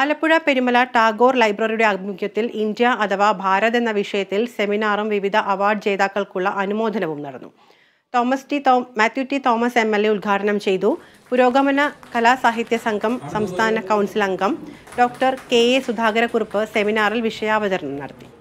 ആലപ്പുഴ പെരുമല ടാഗോർ ലൈബ്രറിയുടെ ആഭിമുഖ്യത്തിൽ ഇന്ത്യ അഥവാ ഭാരത് എന്ന വിഷയത്തിൽ സെമിനാറും വിവിധ അവാർഡ് ജേതാക്കൾക്കുള്ള അനുമോദനവും നടന്നു തോമസ് ടി തോ Mathew T Thomas M L A ഉദ്ഘാടനം ചെയ്തു പുരോഗമന കലാസാഹിത്യ സംഘം സംസ്ഥാന കൗൺസിൽ അംഗം ഡോക്ടർ കെ എ സുധാകരക്കുറുപ്പ് സെമിനാറിൽ വിഷയാവതരണം നടത്തി